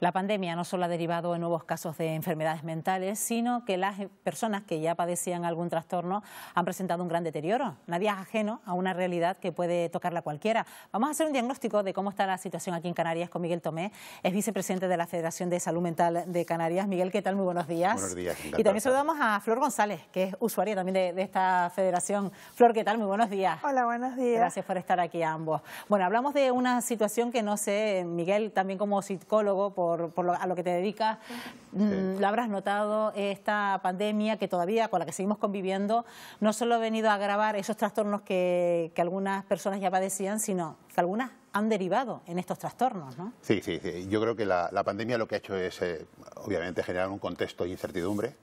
La pandemia no solo ha derivado en nuevos casos de enfermedades mentales, sino que las personas que ya padecían algún trastorno han presentado un gran deterioro. Nadie es ajeno a una realidad que puede tocarla cualquiera. Vamos a hacer un diagnóstico de cómo está la situación aquí en Canarias con Miguel Tomé, es vicepresidente de la Federación de Salud Mental de Canarias. Miguel, ¿qué tal? Muy buenos días. Buenos días. Y también saludamos a Flor González, que es usuaria también de, esta federación. Flor, ¿qué tal? Muy buenos días. Hola, buenos días. Gracias por estar aquí ambos. Bueno, hablamos de una situación que no sé, Miguel, también como psicólogo, por por, lo, a lo que te dedicas, mm, lo habrás notado, esta pandemia que todavía con la que seguimos conviviendo, no solo ha venido a agravar esos trastornos que, algunas personas ya padecían, sino que algunas han derivado en estos trastornos, ¿no? Sí, sí, Yo creo que la, pandemia lo que ha hecho es, eh, obviamente, generar un contexto de incertidumbre,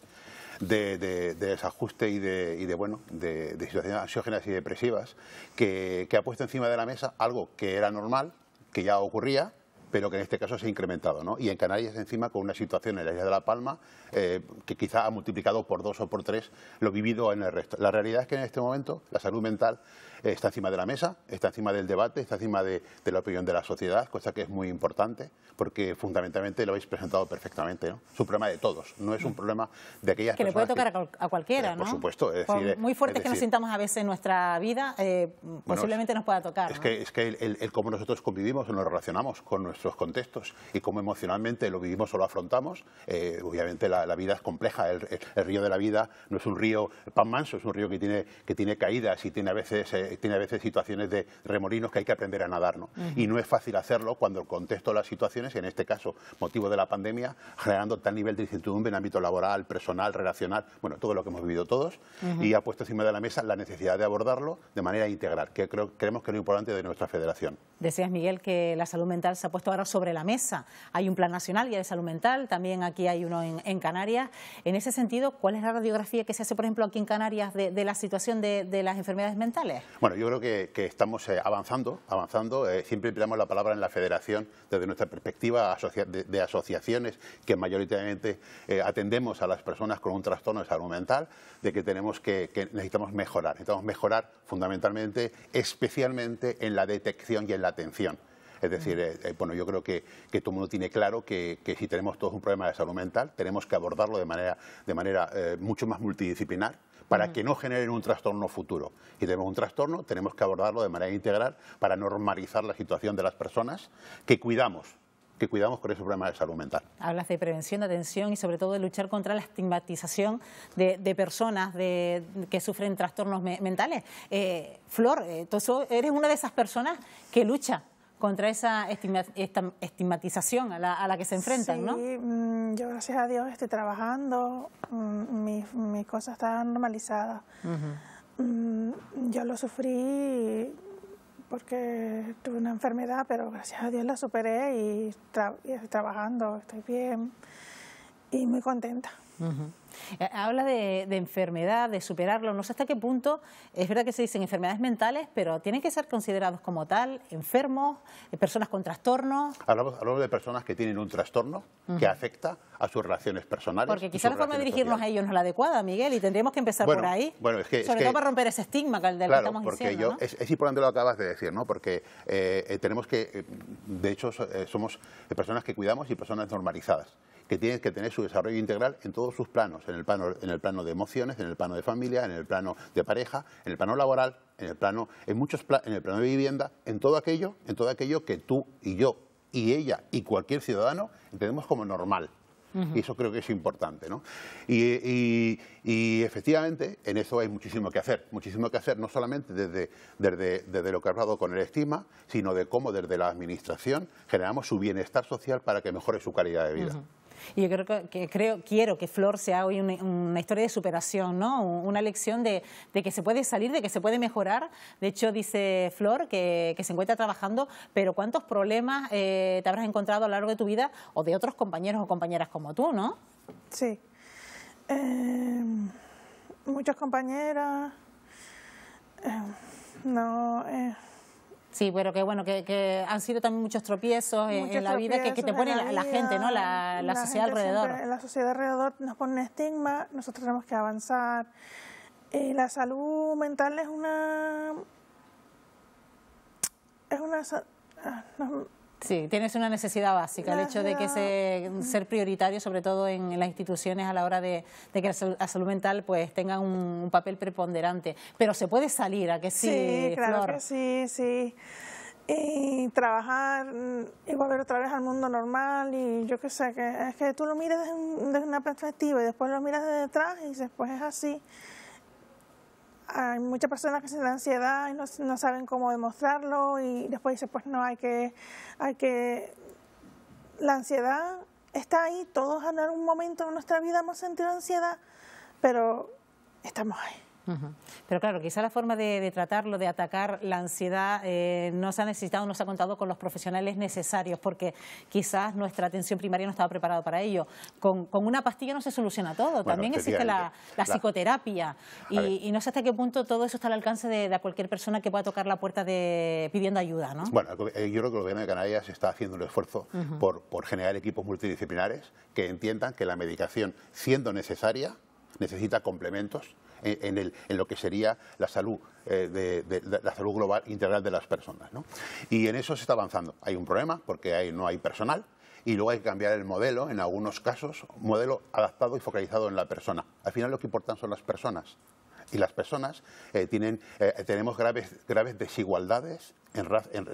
de, desajuste y de, bueno, de, situaciones ansiógenas y depresivas que, ha puesto encima de la mesa algo que era normal, que ya ocurría, pero que en este caso se ha incrementado. ¿no? Y en Canarias, encima, con una situación en la isla de La Palma eh, que quizá ha multiplicado por dos o por tres lo vivido en el resto. La realidad es que en este momento la salud mental eh, está encima de la mesa, está encima del debate, está encima de, la opinión de la sociedad, cosa que es muy importante, porque fundamentalmente lo habéis presentado perfectamente. ¿no? Es problema de todos, no es un problema de aquellas que personas. Que le puede tocar a cualquiera, eh, ¿no? Por supuesto. Es decir, muy fuerte que nos sintamos a veces en nuestra vida, posiblemente nos pueda tocar. Es, que, es que el, cómo nosotros convivimos, o nos relacionamos con nuestros nuestros contextos y cómo emocionalmente lo vivimos o lo afrontamos. Eh, obviamente la, vida es compleja, el, río de la vida no es un río pan manso, es un río que tiene, que tiene caídas y tiene a, veces, eh, tiene a veces situaciones de remolinos que hay que aprender a nadar. ¿no? Y no es fácil hacerlo cuando el contexto de las situaciones, en este caso motivo de la pandemia, generando tal nivel de incertidumbre en ámbito laboral, personal, relacional, bueno, todo lo que hemos vivido todos, y ha puesto encima de la mesa la necesidad de abordarlo de manera integral, que creo, creemos que es lo importante de nuestra federación. Deseas, Miguel, que la salud mental se ha puesto ahora sobre la mesa. Hay un plan nacional ya de salud mental, también aquí hay uno en, Canarias. En ese sentido, ¿cuál es la radiografía que se hace, por ejemplo, aquí en Canarias de, la situación de, las enfermedades mentales? Bueno, yo creo que, estamos eh, avanzando, avanzando. Eh, siempre empleamos la palabra en la federación desde nuestra perspectiva de, asociaciones que mayoritariamente eh, atendemos a las personas con un trastorno de salud mental, de que tenemos que necesitamos mejorar. Necesitamos mejorar fundamentalmente, especialmente en la detección y en la atención. Es decir, eh, eh, bueno, yo creo que, todo el mundo tiene claro que, si tenemos todos un problema de salud mental, tenemos que abordarlo de manera, de manera eh, mucho más multidisciplinar para que no generen un trastorno futuro. Si tenemos un trastorno, tenemos que abordarlo de manera integral para normalizar la situación de las personas que cuidamos que cuidamos con ese problema de salud mental. Hablas de prevención, de atención y sobre todo de luchar contra la estigmatización de, personas que sufren trastornos mentales. Flor, tú eres una de esas personas que lucha contra esa estigmatización a la, a la que se enfrentan, sí, mm, yo gracias a Dios estoy trabajando, mm, mis, cosas están normalizadas. Mm, yo lo sufrí porque tuve una enfermedad, pero gracias a Dios la superé y, estoy trabajando, estoy bien y muy contenta. Eh, habla de, enfermedad, de superarlo. No sé hasta qué punto, es verdad que se dicen enfermedades mentales, pero tienen que ser considerados como tal, enfermos, eh, personas con trastornos. Hablamos, de personas que tienen un trastorno que afecta a sus relaciones personales. Porque quizás la forma de dirigirnos a ellos no es la adecuada, Miguel, y tendríamos que empezar por ahí. Sobre todo para romper ese estigma del que estamos diciendo, es, importante lo que acabas de decir, ¿no? Porque eh, tenemos que, de hecho, somos personas que cuidamos y personas normalizadas que tiene que tener su desarrollo integral en todos sus planos, en el plano, en el plano de emociones, en el plano de familia, en el plano de pareja, en el plano laboral, en el plano, en muchos en el plano de vivienda, en todo aquello, en todo aquello que tú y yo y ella y cualquier ciudadano entendemos como normal. Y eso creo que es importante, ¿no? Y, efectivamente en eso hay muchísimo que hacer, muchísimo que hacer, no solamente desde, lo que ha hablado con el estima, sino de cómo desde la administración generamos su bienestar social para que mejore su calidad de vida. Y yo creo que, creo, quiero que Flor sea hoy una, historia de superación, ¿no? Una lección de, que se puede salir, de que se puede mejorar. De hecho, dice Flor que, se encuentra trabajando, pero ¿cuántos problemas eh, te habrás encontrado a lo largo de tu vida o de otros compañeros o compañeras como tú, ¿no? Sí. Eh, muchas compañeras. Eh, no. Sí, pero que bueno, que, han sido también muchos tropiezos en la vida que, te pone la, gente, ¿no? La, sociedad alrededor. la sociedad alrededor nos pone un estigma, nosotros tenemos que avanzar. Eh, la salud mental es una... Es una... Ah, Sí, tienes una necesidad básica, el hecho de que ser prioritario, sobre todo en, las instituciones, a la hora de, que la salud mental pues tenga un, papel preponderante. Pero se puede salir, ¿a que sí, Sí, claro que sí, sí. Y trabajar y mm, volver otra vez al mundo normal y yo qué sé, que es que tú lo miras desde, una perspectiva y después lo miras desde detrás y después es así hay muchas personas que se dan ansiedad y no, saben cómo demostrarlo y después dicen, pues no, hay que, hay que... La ansiedad está ahí, todos en algún momento de nuestra vida hemos sentido ansiedad, pero estamos ahí. Pero claro, quizá la forma de, tratarlo, de atacar la ansiedad, eh, no se ha necesitado, no se ha contado con los profesionales necesarios, porque quizás nuestra atención primaria no estaba preparada para ello. Con, una pastilla no se soluciona todo, también existe la, psicoterapia y, no sé hasta qué punto todo eso está al alcance de, cualquier persona que pueda tocar la puerta de, pidiendo ayuda, ¿no? Bueno, eh, yo creo que el gobierno de Canarias está haciendo un esfuerzo por, por generar equipos multidisciplinares que entiendan que la medicación, siendo necesaria, necesita complementos en, lo que sería la salud, eh, la salud global integral de las personas. ¿no? Y en eso se está avanzando. Hay un problema porque no hay personal, y luego hay que cambiar el modelo, en algunos casos, modelo adaptado y focalizado en la persona. Al final lo que importan son las personas. Y las personas eh, tienen, eh, tenemos graves, desigualdades en,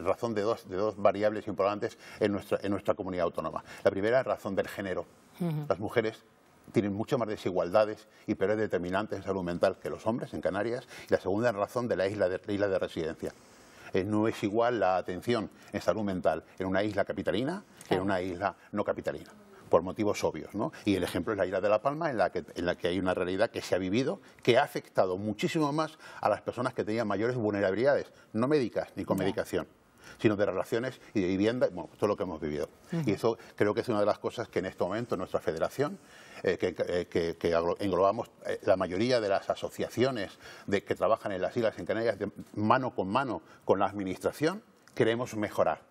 razón de dos, variables importantes en nuestra, comunidad autónoma. La primera, razón del género. Las mujeres tienen mucho más desigualdades y peores determinantes en salud mental que los hombres en Canarias, y la segunda razón de la isla de, isla de residencia. Eh, no es igual la atención en salud mental en una isla capitalina que en una isla no capitalina por motivos obvios, Y el ejemplo es la isla de La Palma, en la que hay una realidad que se ha vivido, que ha afectado muchísimo más a las personas que tenían mayores vulnerabilidades, no médicas ni con medicación sino de relaciones y de vivienda, bueno, todo lo que hemos vivido. Y eso creo que es una de las cosas que en este momento nuestra federación, eh, que, eh, englobamos eh, la mayoría de las asociaciones de, que trabajan en las Islas en Canarias mano con mano con la administración, queremos mejorar.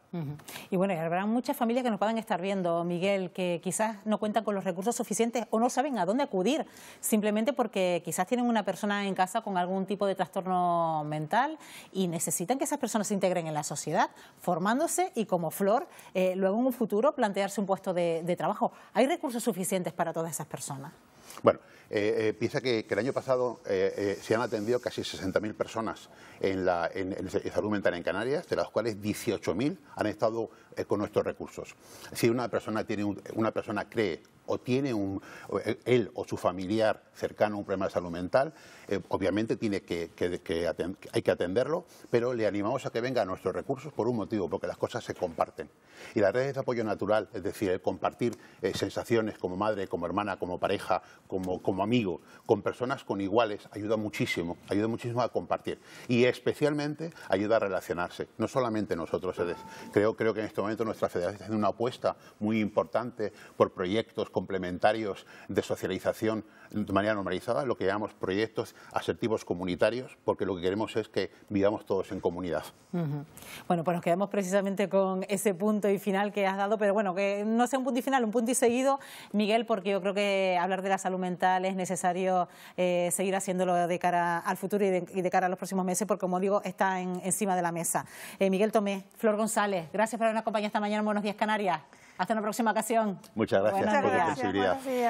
Y bueno, habrá muchas familias que nos puedan estar viendo, Miguel, que quizás no cuentan con los recursos suficientes o no saben a dónde acudir, simplemente porque quizás tienen una persona en casa con algún tipo de trastorno mental y necesitan que esas personas se integren en la sociedad, formándose y como flor, eh, luego en un futuro plantearse un puesto de trabajo. ¿Hay recursos suficientes para todas esas personas? Bueno, eh, eh, piensa que, el año pasado eh, se han atendido casi 60.000 personas en, la, salud mental en Canarias, de las cuales 18.000 han estado con nuestros recursos. Si una persona, tiene una persona cree o tiene un, eh, él o su familiar cercano un problema de salud mental, eh, obviamente tiene que, hay que atenderlo, pero le animamos a que venga a nuestros recursos por un motivo, porque las cosas se comparten. Y las redes de apoyo natural, es decir, compartir eh, sensaciones como madre, como hermana, como pareja, como, como amigo, con personas con iguales, ayuda muchísimo, ayuda muchísimo a compartir. Y especialmente ayuda a relacionarse, no solamente nosotros. Creo, creo que en este momento nuestra federación está una apuesta muy importante por proyectos complementarios de socialización de manera normalizada, lo que llamamos proyectos asertivos comunitarios, porque lo que queremos es que vivamos todos en comunidad. Bueno, pues nos quedamos precisamente con ese punto y final que has dado, pero bueno, que no sea un punto y final, un punto y seguido, Miguel, porque yo creo que hablar de la salud mental es necesario eh, seguir haciéndolo de cara al futuro y de, cara a los próximos meses, porque como digo, está encima de la mesa. Eh, Miguel Tomé, Flor González, gracias por habernos acompañado esta mañana Buenos Días Canarias. Hasta una próxima ocasión. Muchas gracias por